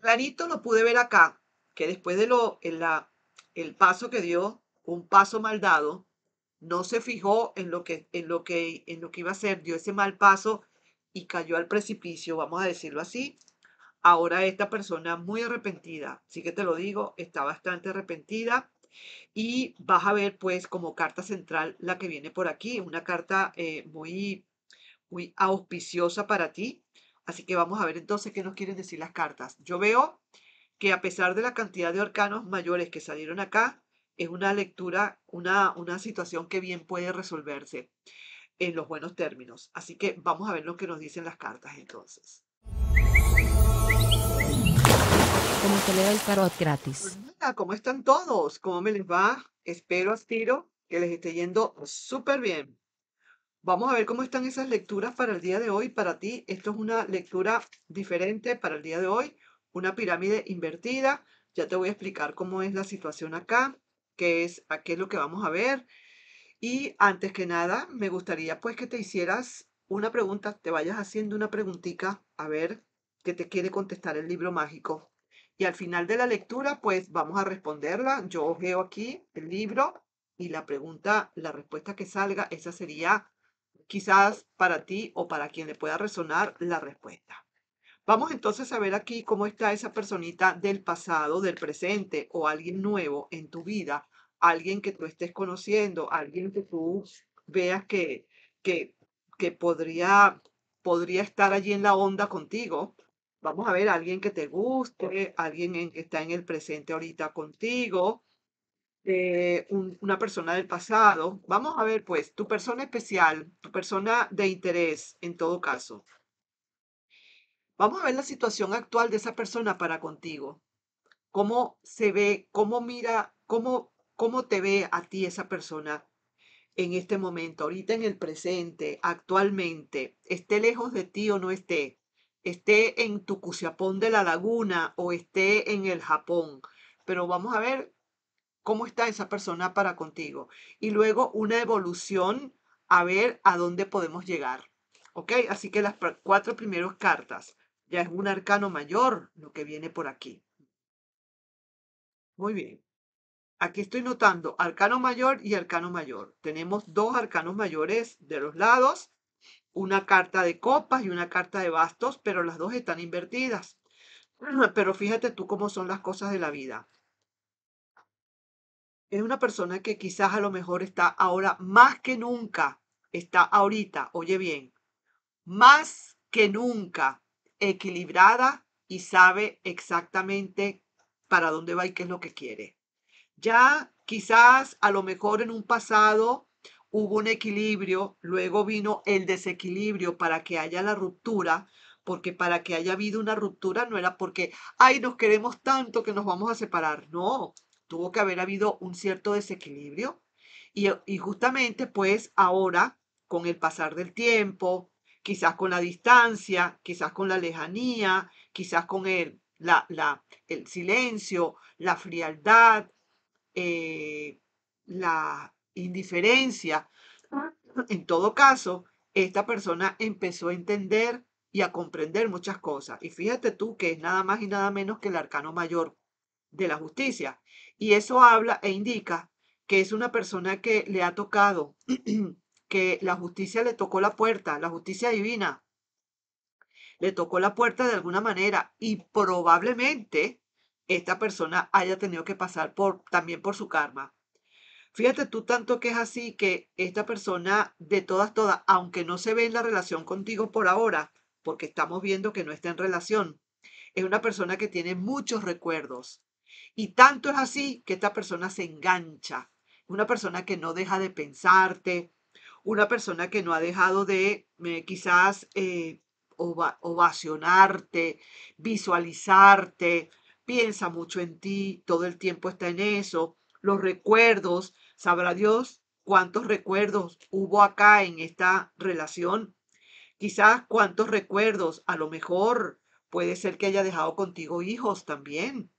Clarito lo pude ver acá, que después de lo, el paso que dio, un paso mal dado, no se fijó en lo que, en lo que, en lo que iba a hacer, dio ese mal paso y cayó al precipicio, vamos a decirlo así. Ahora esta persona muy arrepentida, sí que te lo digo, está bastante arrepentida y vas a ver pues como carta central la que viene por aquí, una carta eh, muy, muy auspiciosa para ti, Así que vamos a ver entonces qué nos quieren decir las cartas. Yo veo que a pesar de la cantidad de arcanos mayores que salieron acá, es una lectura, una, una situación que bien puede resolverse en los buenos términos. Así que vamos a ver lo que nos dicen las cartas entonces. Como le da el tarot gratis. Hola, pues ¿cómo están todos? ¿Cómo me les va? Espero, aspiro que les esté yendo súper bien. Vamos a ver cómo están esas lecturas para el día de hoy. Para ti, esto es una lectura diferente para el día de hoy, una pirámide invertida. Ya te voy a explicar cómo es la situación acá, qué es, qué es lo que vamos a ver. Y antes que nada, me gustaría pues que te hicieras una pregunta, te vayas haciendo una preguntita a ver qué te quiere contestar el libro mágico. Y al final de la lectura, pues vamos a responderla. Yo veo aquí el libro y la pregunta, la respuesta que salga, esa sería quizás para ti o para quien le pueda resonar la respuesta. Vamos entonces a ver aquí cómo está esa personita del pasado, del presente o alguien nuevo en tu vida, alguien que tú estés conociendo, alguien que tú veas que, que, podría, podría estar allí en la onda contigo. Vamos a ver alguien que te guste, alguien que está en el presente ahorita contigo, de una persona del pasado. Vamos a ver, pues, tu persona especial, tu persona de interés, en todo caso. Vamos a ver la situación actual de esa persona para contigo. ¿Cómo se ve, cómo mira, cómo, cómo te ve a ti esa persona en este momento, ahorita en el presente, actualmente, esté lejos de ti o no esté, esté en tu Cusiapón de la Laguna o esté en el Japón? Pero vamos a ver cómo está esa persona para contigo. Y luego una evolución a ver a dónde podemos llegar. ¿Ok? Así que las cuatro primeras cartas. Ya es un arcano mayor lo que viene por aquí. Muy bien. Aquí estoy notando arcano mayor y arcano mayor. Tenemos dos arcanos mayores de los lados, una carta de copas y una carta de bastos, pero las dos están invertidas. Pero fíjate tú cómo son las cosas de la vida es una persona que quizás a lo mejor está ahora más que nunca, está ahorita, oye bien, más que nunca equilibrada y sabe exactamente para dónde va y qué es lo que quiere. Ya quizás a lo mejor en un pasado hubo un equilibrio, luego vino el desequilibrio para que haya la ruptura, porque para que haya habido una ruptura no era porque, ay, nos queremos tanto que nos vamos a separar, no, tuvo que haber habido un cierto desequilibrio. Y, justamente pues ahora, con el pasar del tiempo, quizás con la distancia, quizás con la lejanía, quizás con el, la, la, el silencio, la frialdad, eh, la indiferencia, en todo caso, esta persona empezó a entender y a comprender muchas cosas. Y fíjate tú que es nada más y nada menos que el arcano mayor, de la justicia. Y eso habla e indica que es una persona que le ha tocado, que la justicia le tocó la puerta, la justicia divina le tocó la puerta de alguna manera y probablemente esta persona haya tenido que pasar por, también por su karma. Fíjate tú tanto que es así que esta persona de todas, todas, aunque no se ve en la relación contigo por ahora, porque estamos viendo que no está en relación, es una persona que tiene muchos recuerdos, y tanto es así que esta persona se engancha, una persona que no deja de pensarte, una persona que no ha dejado de eh, quizás eh, ovacionarte, visualizarte, piensa mucho en ti, todo el tiempo está en eso, los recuerdos, sabrá Dios cuántos recuerdos hubo acá en esta relación, quizás cuántos recuerdos, a lo mejor puede ser que haya dejado contigo hijos también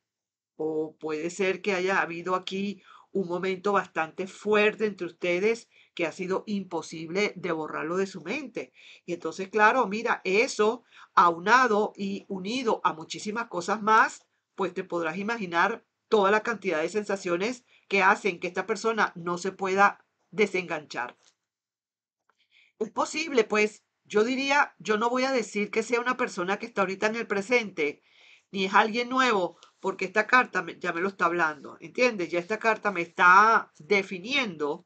o puede ser que haya habido aquí un momento bastante fuerte entre ustedes que ha sido imposible de borrarlo de su mente. Y entonces, claro, mira, eso aunado y unido a muchísimas cosas más, pues te podrás imaginar toda la cantidad de sensaciones que hacen que esta persona no se pueda desenganchar. Es posible, pues, yo diría, yo no voy a decir que sea una persona que está ahorita en el presente, ni es alguien nuevo, porque esta carta ya me lo está hablando, ¿entiendes? Ya esta carta me está definiendo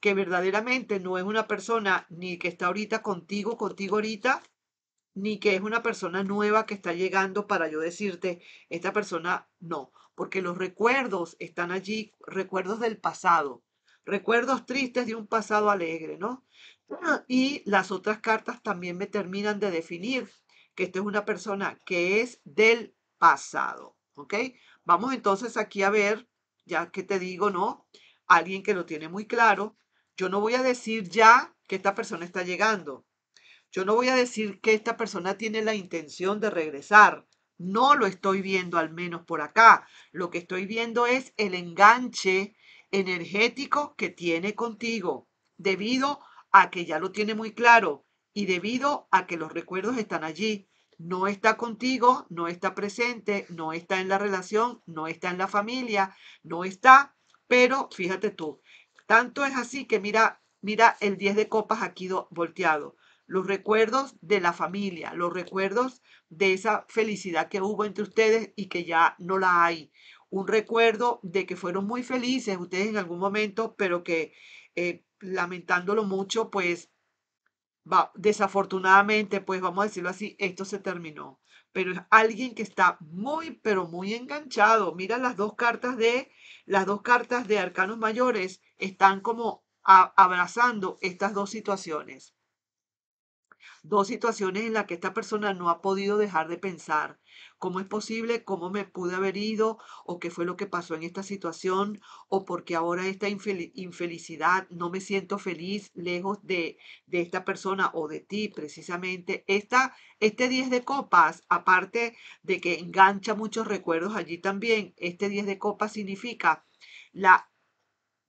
que verdaderamente no es una persona ni que está ahorita contigo, contigo ahorita, ni que es una persona nueva que está llegando para yo decirte, esta persona no, porque los recuerdos están allí, recuerdos del pasado, recuerdos tristes de un pasado alegre, ¿no? Y las otras cartas también me terminan de definir que esta es una persona que es del pasado. Vamos entonces aquí a ver, ya que te digo, ¿no? Alguien que lo tiene muy claro. Yo no voy a decir ya que esta persona está llegando. Yo no voy a decir que esta persona tiene la intención de regresar. No lo estoy viendo, al menos por acá. Lo que estoy viendo es el enganche energético que tiene contigo, debido a que ya lo tiene muy claro y debido a que los recuerdos están allí no está contigo, no está presente, no está en la relación, no está en la familia, no está, pero fíjate tú, tanto es así que mira, mira el 10 de copas aquí volteado, los recuerdos de la familia, los recuerdos de esa felicidad que hubo entre ustedes y que ya no la hay. Un recuerdo de que fueron muy felices ustedes en algún momento, pero que eh, lamentándolo mucho, pues desafortunadamente, pues vamos a decirlo así, esto se terminó. Pero es alguien que está muy, pero muy enganchado. Mira las dos cartas de, las dos cartas de arcanos mayores están como abrazando estas dos situaciones. Dos situaciones en las que esta persona no ha podido dejar de pensar. ¿Cómo es posible? ¿Cómo me pude haber ido? ¿O qué fue lo que pasó en esta situación? ¿O porque ahora esta infelicidad? No me siento feliz lejos de, esta persona o de ti precisamente. Esta, este 10 de copas, aparte de que engancha muchos recuerdos allí también, este 10 de copas significa la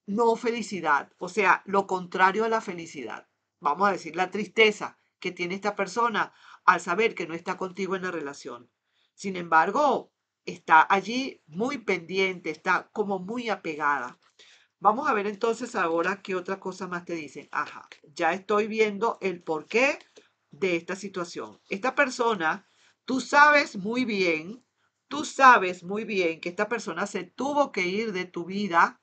no felicidad, o sea, lo contrario a la felicidad. Vamos a decir la tristeza, que tiene esta persona al saber que no está contigo en la relación. Sin embargo, está allí muy pendiente, está como muy apegada. Vamos a ver entonces ahora qué otra cosa más te dicen. Ajá, ya estoy viendo el porqué de esta situación. Esta persona, tú sabes muy bien, tú sabes muy bien que esta persona se tuvo que ir de tu vida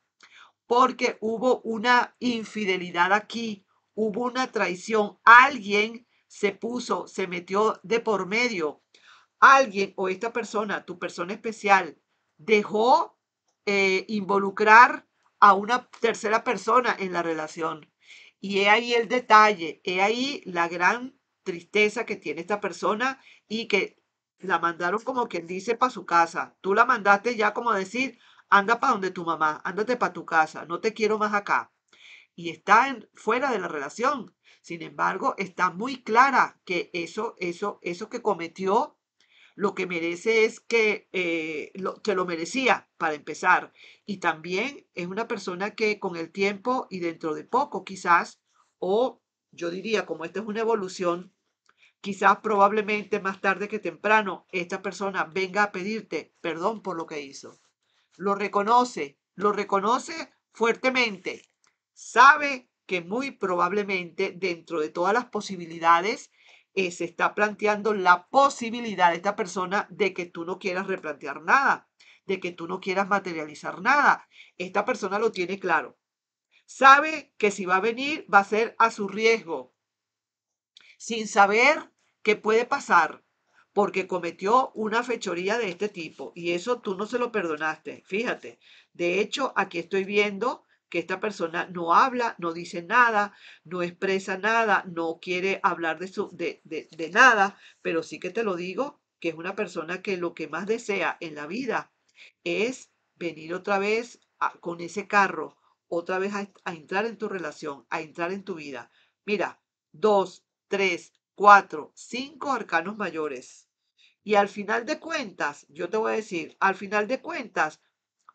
porque hubo una infidelidad aquí, hubo una traición. Alguien se puso, se metió de por medio. Alguien o esta persona, tu persona especial, dejó eh, involucrar a una tercera persona en la relación. Y he ahí el detalle, he ahí la gran tristeza que tiene esta persona y que la mandaron como quien dice para su casa. Tú la mandaste ya como decir, anda para donde tu mamá, ándate para tu casa, no te quiero más acá. Y está fuera de la relación. Sin embargo, está muy clara que eso, eso, eso que cometió lo que merece es que, eh, lo, que lo merecía, para empezar. Y también es una persona que con el tiempo y dentro de poco quizás, o yo diría, como esta es una evolución, quizás probablemente más tarde que temprano, esta persona venga a pedirte perdón por lo que hizo. Lo reconoce, lo reconoce fuertemente, sabe que muy probablemente dentro de todas las posibilidades eh, se está planteando la posibilidad de esta persona de que tú no quieras replantear nada, de que tú no quieras materializar nada. Esta persona lo tiene claro. Sabe que si va a venir va a ser a su riesgo, sin saber qué puede pasar, porque cometió una fechoría de este tipo y eso tú no se lo perdonaste. Fíjate, de hecho, aquí estoy viendo que esta persona no habla, no dice nada, no expresa nada, no quiere hablar de, su, de, nada, pero sí que te lo digo, que es una persona que lo que más desea en la vida es venir otra vez con ese carro, otra vez a, a entrar en tu relación, a entrar en tu vida. Mira, dos, tres, cuatro, cinco arcanos mayores. Y al final de cuentas, yo te voy a decir, al final de cuentas,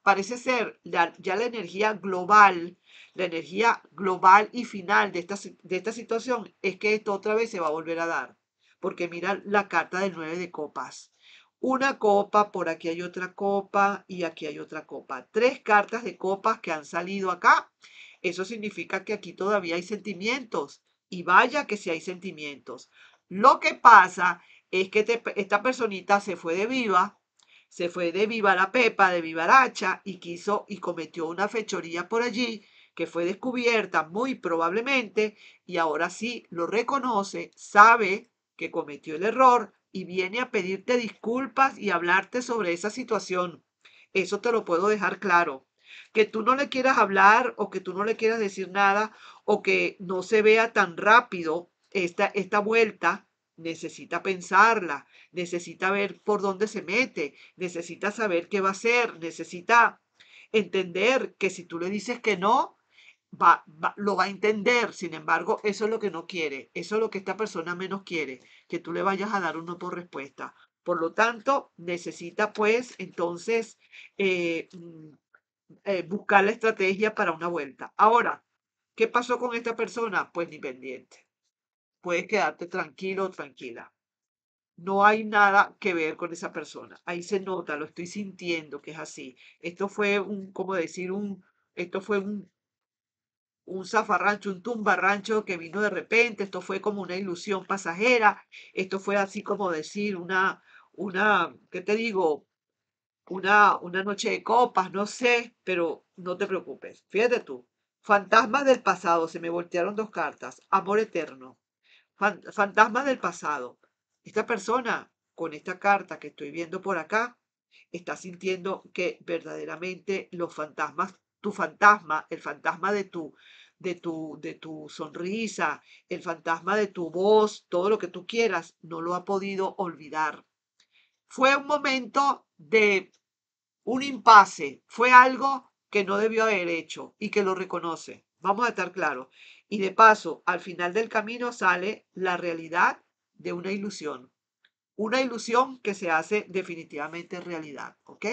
parece ser ya la energía global, la energía global y final de esta, de esta situación es que esto otra vez se va a volver a dar. Porque mira la carta del 9 de copas. Una copa, por aquí hay otra copa y aquí hay otra copa. Tres cartas de copas que han salido acá. Eso significa que aquí todavía hay sentimientos. Y vaya que si hay sentimientos. Lo que pasa es que esta personita se fue de viva, se fue de pepa, de Vivaracha, y quiso y cometió una fechoría por allí que fue descubierta muy probablemente y ahora sí lo reconoce, sabe que cometió el error y viene a pedirte disculpas y hablarte sobre esa situación. Eso te lo puedo dejar claro. Que tú no le quieras hablar o que tú no le quieras decir nada o que no se vea tan rápido esta, esta vuelta necesita pensarla, necesita ver por dónde se mete, necesita saber qué va a hacer, necesita entender que si tú le dices que no, va, lo va a entender. Sin embargo, eso es lo que no quiere, eso es lo que esta persona menos quiere, que tú le vayas a dar uno por respuesta. Por lo tanto, necesita pues entonces eh, mm, eh, buscar la estrategia para una vuelta. Ahora, ¿qué pasó con esta persona? Pues ni pendiente puedes quedarte tranquilo o tranquila. No hay nada que ver con esa persona. Ahí se nota, lo estoy sintiendo que es así. Esto fue un, como decir, un, esto fue un, un zafarrancho, un tumbarrancho que vino de repente. Esto fue como una ilusión pasajera. Esto fue así como decir una, una, ¿qué te digo? Una, una noche de copas, no sé, pero no te preocupes. Fíjate tú. Fantasmas del pasado, se me voltearon dos cartas. Amor eterno. Fantasma del pasado. Esta persona, con esta carta que estoy viendo por acá, está sintiendo que verdaderamente los fantasmas, tu fantasma, el fantasma de tu, de tu, de tu sonrisa, el fantasma de tu voz, todo lo que tú quieras, no lo ha podido olvidar. Fue un momento de un impasse, fue algo que no debió haber hecho y que lo reconoce. Vamos a estar claros. Y de paso, al final del camino sale la realidad de una ilusión. Una ilusión que se hace definitivamente realidad, ¿ok?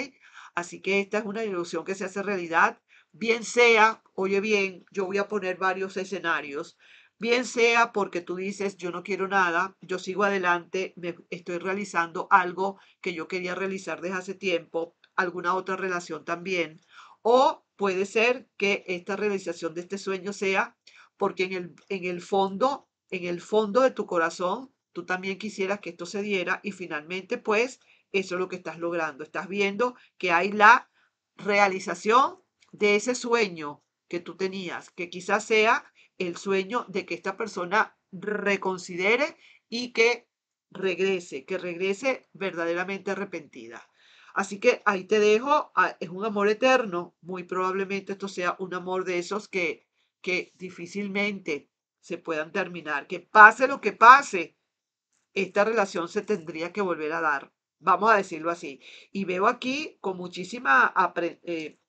Así que esta es una ilusión que se hace realidad, bien sea, oye bien, yo voy a poner varios escenarios, bien sea porque tú dices, yo no quiero nada, yo sigo adelante, me estoy realizando algo que yo quería realizar desde hace tiempo, alguna otra relación también, o puede ser que esta realización de este sueño sea porque en el, en el fondo, en el fondo de tu corazón, tú también quisieras que esto se diera y finalmente, pues, eso es lo que estás logrando. Estás viendo que hay la realización de ese sueño que tú tenías, que quizás sea el sueño de que esta persona reconsidere y que regrese, que regrese verdaderamente arrepentida. Así que ahí te dejo, ah, es un amor eterno, muy probablemente esto sea un amor de esos que que difícilmente se puedan terminar, que pase lo que pase, esta relación se tendría que volver a dar, vamos a decirlo así. Y veo aquí con muchísima, eh,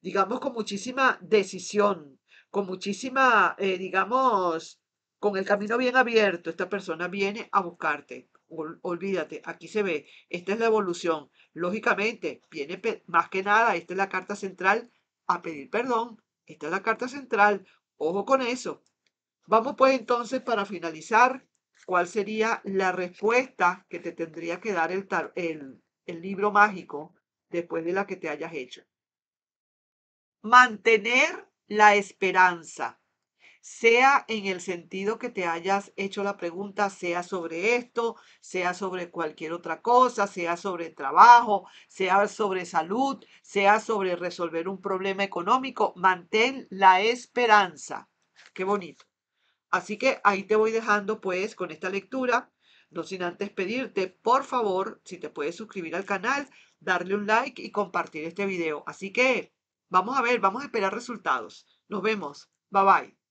digamos, con muchísima decisión, con muchísima, eh, digamos, con el camino bien abierto, esta persona viene a buscarte. olvídate, aquí se ve, esta es la evolución. Lógicamente, viene más que nada, esta es la carta central, a pedir perdón, esta es la carta central. Ojo con eso. Vamos pues entonces para finalizar, ¿cuál sería la respuesta que te tendría que dar el, el, el libro mágico después de la que te hayas hecho? Mantener la esperanza sea en el sentido que te hayas hecho la pregunta, sea sobre esto, sea sobre cualquier otra cosa, sea sobre trabajo, sea sobre salud, sea sobre resolver un problema económico, mantén la esperanza. Qué bonito. Así que ahí te voy dejando pues con esta lectura. No sin antes pedirte, por favor, si te puedes suscribir al canal, darle un like y compartir este video. Así que vamos a ver, vamos a esperar resultados. Nos vemos. Bye bye.